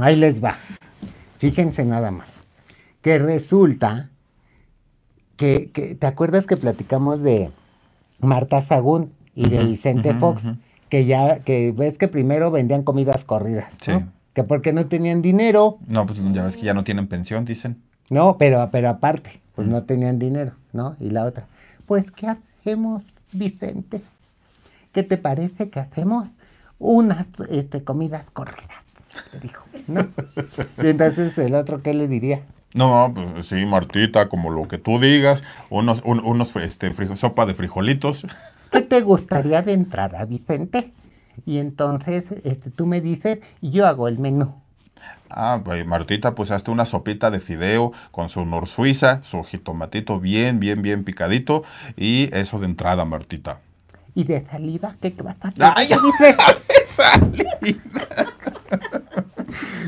Ahí les va. Fíjense nada más. Que resulta que, ¿te acuerdas que platicamos de Marta Sagún y de Vicente Fox? Que ya, que ves que primero vendían comidas corridas. Sí. Que porque no tenían dinero. No, pues ya ves que ya no tienen pensión, dicen. No, pero, pero aparte, pues no tenían dinero, ¿no? Y la otra, pues ¿qué hacemos, Vicente? ¿Qué te parece que hacemos unas este, comidas corridas? dijo. ¿no? Y entonces el otro, ¿qué le diría? No, pues sí, Martita, como lo que tú digas, unos, unos este, sopa de frijolitos. ¿Qué te gustaría de entrada, Vicente? Y entonces este, tú me dices y yo hago el menú. Ah, pues Martita, pues hazte una sopita de fideo con su nor suiza, su jitomatito bien, bien, bien picadito y eso de entrada, Martita. ¿Y de salida qué te vas a hacer? ¡Ay, de salida!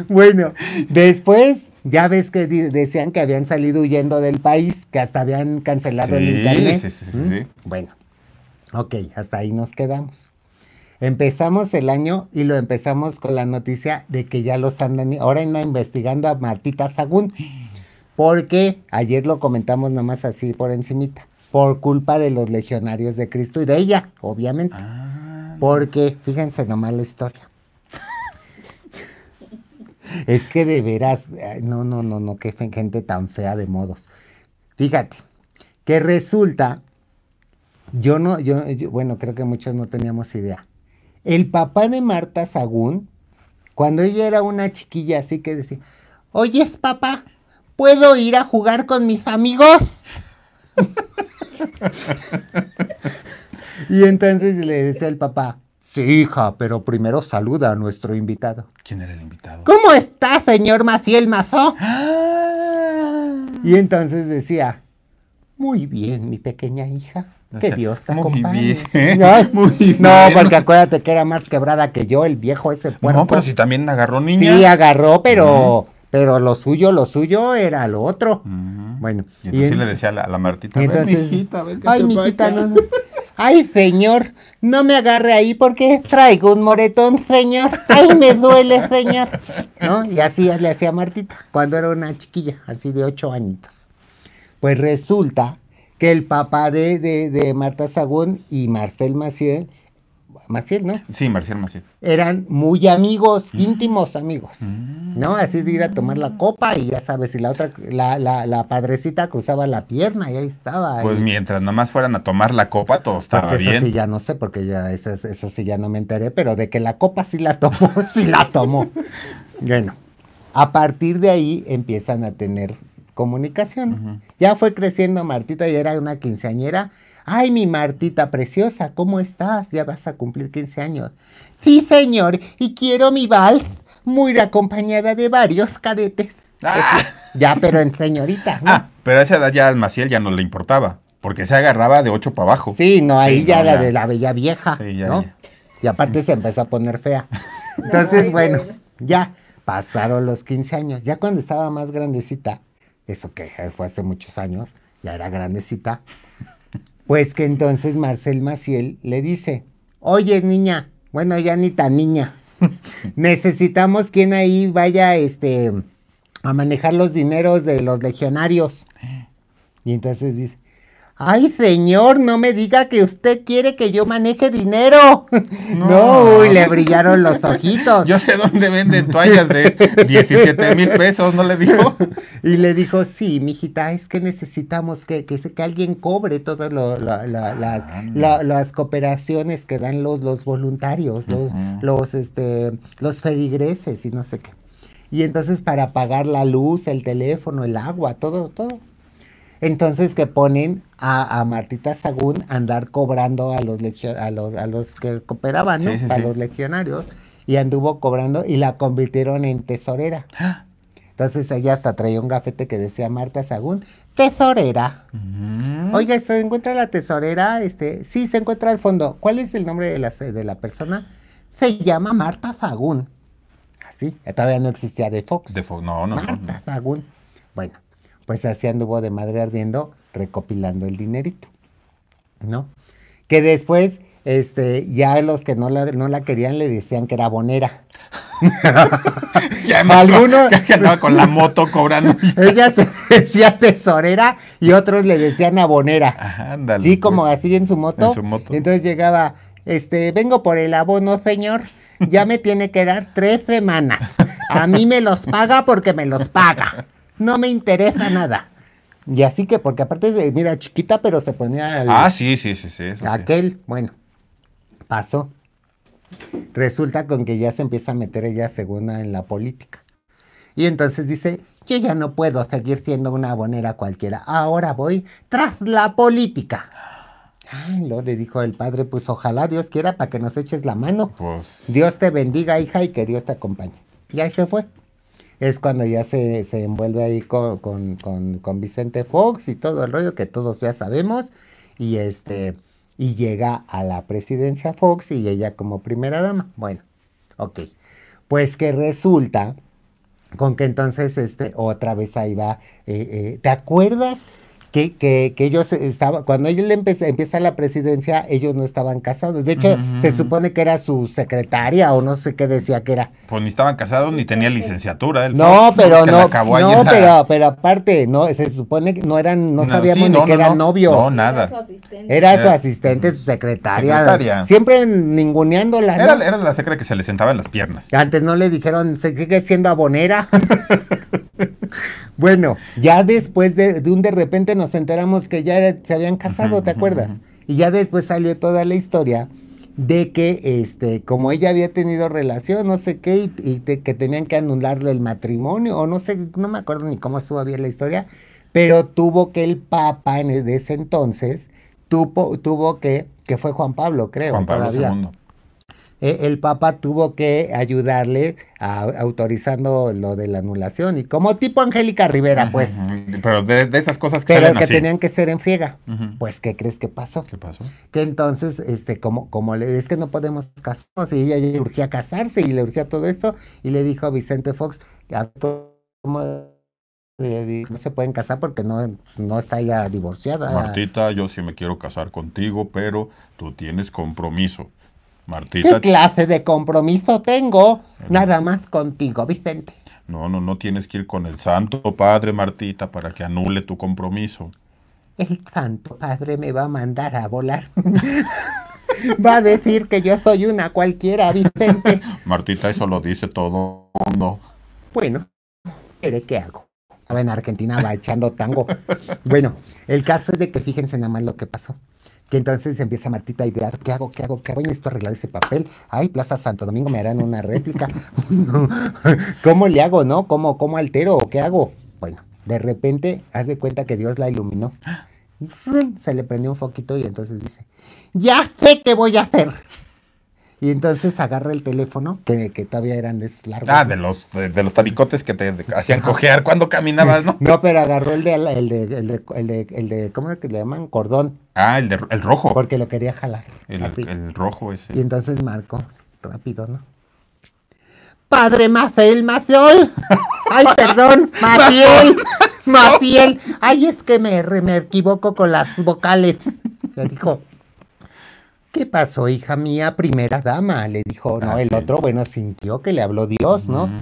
bueno, después ya ves que decían que habían salido huyendo del país, que hasta habían cancelado el internet. Sí, sí, ¿Mm? sí, Bueno, ok, hasta ahí nos quedamos. Empezamos el año y lo empezamos con la noticia de que ya los andan, ahora andan investigando a Martita Sagún, porque ayer lo comentamos nomás así por encimita, por culpa de los legionarios de Cristo y de ella, obviamente. Ah, porque, fíjense nomás la historia es que de veras, no, no, no, no, qué gente tan fea de modos. Fíjate, que resulta, yo no, yo, bueno, creo que muchos no teníamos idea. El papá de Marta Sagún, cuando ella era una chiquilla así que decía, oye papá, ¿puedo ir a jugar con mis amigos? y entonces le decía el papá, Sí, hija, pero primero saluda a nuestro invitado. ¿Quién era el invitado? ¿Cómo está, señor Maciel Mazó? ¡Ah! Y entonces decía, muy bien, mi pequeña hija. Que Dios te muy Bien, Muy bien. No, porque acuérdate que era más quebrada que yo, el viejo ese puerco. No, pero si también agarró niña. Sí, agarró, pero, pero lo suyo, lo suyo era lo otro. Bueno. Y entonces le decía a la, Martita, Ay ven que ay, no... Ay, señor, no me agarre ahí porque traigo un moretón, señor. Ay, me duele, señor. ¿No? Y así le hacía Martita cuando era una chiquilla, así de ocho añitos. Pues resulta que el papá de, de, de Marta Sagún y Marcel Maciel Maciel, ¿no? Sí, Marcial Maciel. Eran muy amigos, mm. íntimos amigos, mm. ¿no? Así de ir a tomar la copa y ya sabes, y la otra, la, la, la padrecita cruzaba la pierna y ahí estaba. Pues mientras nomás fueran a tomar la copa, todo pues estaba pues eso sí ya no sé, porque ya eso, eso sí ya no me enteré, pero de que la copa sí la tomó, sí la tomó. bueno, a partir de ahí empiezan a tener comunicación. Ya fue creciendo Martita y era una quinceañera Ay, mi Martita preciosa, ¿cómo estás? Ya vas a cumplir 15 años. Sí, señor, y quiero mi vals, muy acompañada de varios cadetes. Ah. Ya, pero en señorita. Ah, pero a esa edad ya al Maciel ya no le importaba, porque se agarraba de ocho para abajo. Sí, no, ahí ya la de la bella vieja, ¿no? Y aparte se empezó a poner fea. Entonces, bueno, ya pasaron los 15 años. Ya cuando estaba más grandecita, eso que fue hace muchos años, ya era grandecita, pues que entonces Marcel Maciel le dice, oye niña, bueno ya ni tan niña, necesitamos quien ahí vaya este, a manejar los dineros de los legionarios. Y entonces dice, Ay, señor, no me diga que usted quiere que yo maneje dinero. No, le brillaron los ojitos. Yo sé dónde venden toallas de 17 mil pesos, ¿no le dijo? Y le dijo, sí, mijita, es que necesitamos que, que, alguien cobre todas las, ah. las cooperaciones que dan los, los voluntarios, los, este, los ferigreses y no sé qué. Y entonces para pagar la luz, el teléfono, el agua, todo, todo, entonces que ponen a, Martita Sagún andar cobrando a los, a los, que cooperaban, ¿no? a los legionarios, y anduvo cobrando y la convirtieron en tesorera. ¡Ah! Entonces ella hasta traía un gafete que decía Marta Sagún, tesorera. Mm. Oiga, ¿se encuentra la tesorera? Este, sí, se encuentra al fondo. ¿Cuál es el nombre de la, de la persona? Se llama Marta Sagún. Así, todavía no existía de Fox. De no, no. Marta Sagún. Bueno, pues así anduvo de madre ardiendo recopilando el dinerito, ¿no? Que después, este, ya los que no la, no la querían le decían que era bonera. Algunos que con la moto cobrando. Ella se decía tesorera y otros le decían abonera. ándale, sí, como así en su moto. En Entonces llegaba, este, vengo por el abono, señor. Ya me tiene que dar tres semanas. A mí me los paga porque me los paga no me interesa nada. Y así que, porque aparte, mira, chiquita, pero se ponía... ah, sí, sí, sí, sí. aquel, bueno, pasó. Resulta con que ya se empieza a meter ella segunda en la política. Y entonces dice, yo ya no puedo seguir siendo una abonera cualquiera, ahora voy tras la política. Ay, lo le dijo el padre, pues ojalá Dios quiera para que nos eches la mano. Pues... Dios te bendiga, hija, y que Dios te acompañe. Y ahí se fue es cuando ya se, envuelve ahí con, Vicente Fox y todo el rollo que todos ya sabemos. Y este y llega a la presidencia Fox y ella como primera dama. Bueno, ok. Pues que resulta con que entonces este, otra vez ahí va. Eh, eh, ¿Te acuerdas? que, que, ellos estaban, cuando ellos le empieza la presidencia, ellos no estaban casados. De hecho, se supone que era su secretaria o no sé qué decía que era. Pues ni estaban casados ni tenía licenciatura. no, pero no, no, pero, pero aparte, no, se supone que no eran, no, sabíamos ni que eran novios. No, nada. Era su asistente, su, secretaria. Siempre ninguneándola. Era, era la secretaria que se le sentaba en las piernas. Antes no le dijeron, se sigue siendo abonera. Bueno, ya después de, un de repente nos enteramos que ya se habían casado, ¿te acuerdas? Y ya después salió toda la historia de que este como ella había tenido relación no sé qué y, que tenían que anularle el matrimonio o no sé no me acuerdo ni cómo estuvo bien la historia pero tuvo que el papa en e, ese entonces tuvo, que que fue Juan Pablo creo Juan Pablo II eh, el Papa tuvo que ayudarle autorizando lo de la anulación. Y como tipo Angélica Rivera, pues. Pero de, esas cosas que que tenían que ser en friega. Pues, ¿qué crees que pasó? ¿Qué pasó? Que entonces, este, como, como es que no podemos casarnos, y ella urgía casarse y le urgía todo esto, y le dijo a Vicente Fox, a eh, no se pueden casar porque no, no está ya divorciada. Martita, yo sí me quiero casar contigo, pero tú tienes compromiso. Martita. ¿Qué clase de compromiso tengo nada más contigo, Vicente? No, no, no tienes que ir con el Santo Padre, Martita, para que anule tu compromiso. El Santo Padre me va a mandar a volar. va a decir que yo soy una cualquiera, Vicente. Martita, eso lo dice todo mundo. Bueno, ¿qué hago? en Argentina va echando tango. bueno, el caso es de que fíjense nada más lo que pasó que entonces empieza Martita a idear, ¿qué hago, qué hago, qué hago? Necesito arreglar ese papel. Ay, Plaza Santo Domingo me harán una réplica. ¿Cómo le hago, no? ¿Cómo, cómo altero? ¿Qué hago? Bueno, de repente, haz de cuenta que Dios la iluminó. Se le prendió un foquito y entonces dice, ya sé qué voy a hacer. Y entonces agarra el teléfono, que, todavía eran de largos. Ah, de los, eh, de, los tabicotes que te hacían cojear cuando caminabas, ¿no? No, pero agarró el de, el de, el de, el de, ¿cómo es que le llaman? Cordón. Ah, el, el rojo. Porque lo quería jalar. El, rojo ese. Y entonces Marco, rápido, ¿no? Padre Maciel, Maciel! Ay, perdón, Maciel. Maciel. Ay, es que me, me equivoco con las vocales. Le dijo, ¿qué pasó, hija mía, primera dama? Le dijo, ¿no? el otro, bueno, sintió que le habló Dios, ¿no?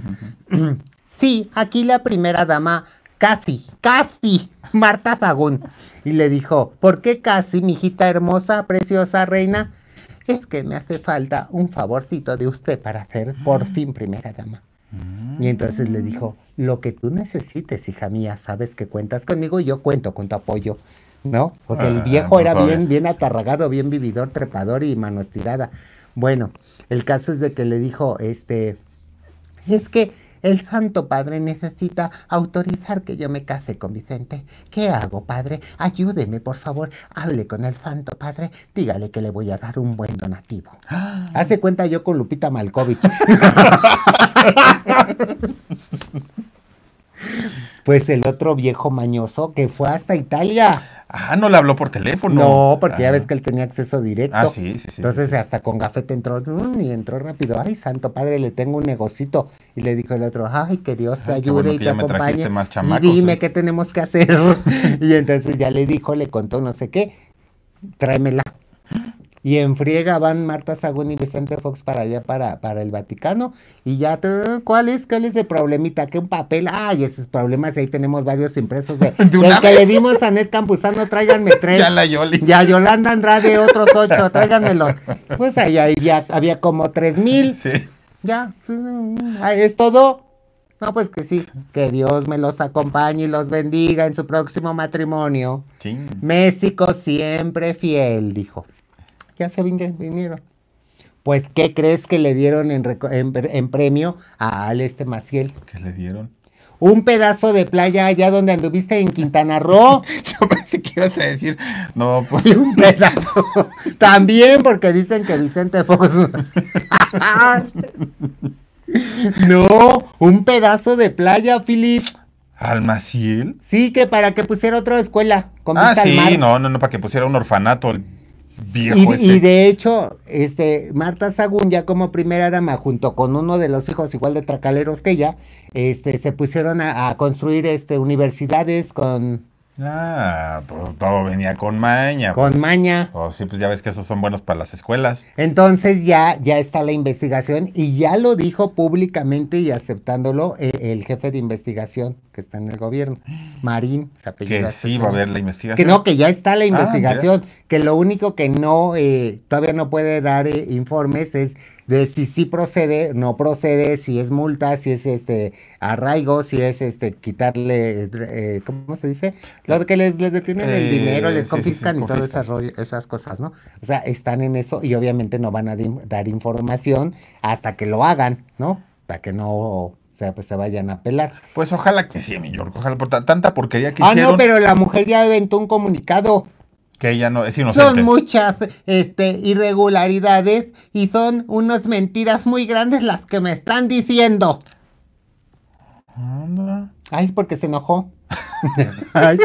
Sí, aquí la primera dama casi, casi, Marta Zagún. Y le dijo, ¿por qué casi, mi hijita hermosa, preciosa reina? Es que me hace falta un favorcito de usted para ser por ah. fin primera dama. Y entonces le dijo, lo que tú necesites, hija mía, sabes que cuentas conmigo y yo cuento con tu apoyo, ¿no? Porque el ah, viejo era bien, bien atarragado, bien vividor, trepador y mano estirada. Bueno, el caso es de que le dijo, este, es que el Santo Padre necesita autorizar que yo me case con Vicente. ¿Qué hago, Padre? Ayúdeme, por favor. Hable con el Santo Padre. Dígale que le voy a dar un buen donativo. Hace cuenta yo con Lupita Malkovich. pues el otro viejo mañoso que fue hasta Italia Ah, no le habló por teléfono. No, porque ya ah. ves que él tenía acceso directo. Ah, sí, sí, sí. Entonces hasta con gafete entró mm, y entró rápido. Ay, santo padre, le tengo un negocito. Y le dijo el otro, ay, que Dios te ayude y te acompañe. Más dime ¿eh? qué tenemos que hacer. y entonces ya le dijo, le contó no sé qué, tráemela. Y en friega van Marta Sagún y Vicente Fox para allá, para, para el Vaticano. Y ya, ¿cuál es? ¿Cuál es el problemita? Que un papel, ay, esos problemas, ahí tenemos varios impresos. De, que le dimos a Ned Campuzano, tráiganme tres. ya la Ya Yolanda Andrade, otros ocho, tráiganmelos. Pues ahí ya había como tres mil. Sí. Ya, es todo. No, pues que sí, que Dios me los acompañe y los bendiga en su próximo matrimonio. Sí. México siempre fiel, dijo ya se vinieron. Pues, ¿qué crees que le dieron en, premio a Aleste Maciel? ¿Qué le dieron? Un pedazo de playa allá donde anduviste en Quintana Roo. Yo pensé que ibas a decir, no, pues. un pedazo. También porque dicen que Vicente Fox. no, un pedazo de playa, Philip. ¿Al Maciel? Sí, que para que pusiera otra escuela. ah, sí, no, no, no, para que pusiera un orfanato y, de hecho, este, Marta Sagún, ya como primera dama, junto con uno de los hijos igual de tracaleros que ella, este, se pusieron a, construir este, universidades con... Ah, pues todo venía con maña. Con pues. maña. Oh, sí, pues ya ves que esos son buenos para las escuelas. Entonces ya, ya está la investigación y ya lo dijo públicamente y aceptándolo eh, el jefe de investigación que está en el gobierno. Marín, se Que este sí va a haber la investigación. Que no, que ya está la ah, investigación. que lo único que no, eh, todavía no puede dar eh, informes es de si sí procede, no procede, si es multa, si es este arraigo, si es este quitarle, eh, ¿cómo se dice? Lo que les, les detienen el eh, dinero, les confiscan y todas esas, esas cosas, ¿no? O sea, están en eso y obviamente no van a dar información hasta que lo hagan, ¿no? Para que no se, pues, se vayan a pelar. Pues ojalá que sí, mi York, ojalá por tanta porquería que ah, hicieron. Ah, no, pero la mujer ya aventó un comunicado. Que ella no es inocente. Son muchas este, irregularidades y son unas mentiras muy grandes las que me están diciendo. Anda. Ay, es porque se enojó.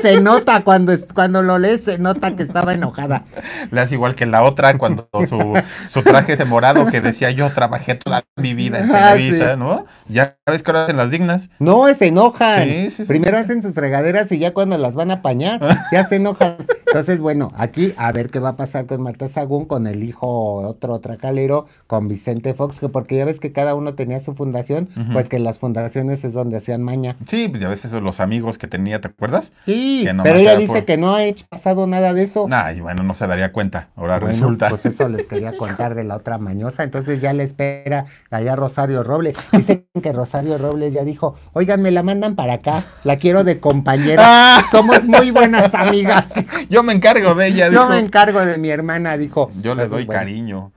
se nota cuando, cuando lo lees, se nota que estaba enojada. Le hace igual que la otra cuando su, su traje de morado que decía yo trabajé toda mi vida en ah, Televisa, ¿no? Ya sabes que ahora hacen las dignas. No, se enojan. Primero hacen sus fregaderas y ya cuando las van a apañar, ya se enojan. Entonces, bueno, aquí a ver qué va a pasar con Marta Sagún, con el hijo otro tracalero, con Vicente Fox, que porque ya ves que cada uno tenía su fundación, pues que las fundaciones es donde hacían maña. Sí, pues, y a veces los amigos que tenía, ¿te acuerdas? Sí, pero ella dice que no ha hecho pasado nada de eso. Nah, y bueno, no se daría cuenta, ahora resulta. Pues eso les quería contar de la otra mañosa, entonces ya le espera allá Rosario Robles. Dicen que Rosario Robles ya dijo, oigan, me la mandan para acá, la quiero de compañera, somos muy buenas amigas. Yo me encargo de ella. Dijo. Yo me encargo de mi hermana, dijo. Yo le doy cariño.